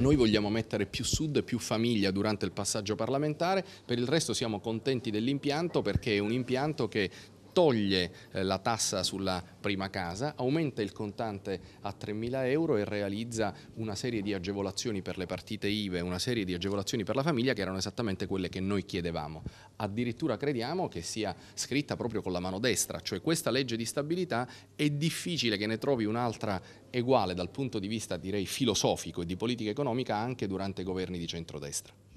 Noi vogliamo mettere più sud e più famiglia durante il passaggio parlamentare, per il resto siamo contenti dell'impianto perché è un impianto che toglie eh, la tassa sulla prima casa, aumenta il contante a 3.000 euro e realizza una serie di agevolazioni per le partite IVE, una serie di agevolazioni per la famiglia che erano esattamente quelle che noi chiedevamo. Addirittura crediamo che sia scritta proprio con la mano destra, cioè questa legge di stabilità è difficile che ne trovi un'altra uguale dal punto di vista direi filosofico e di politica economica anche durante i governi di centrodestra.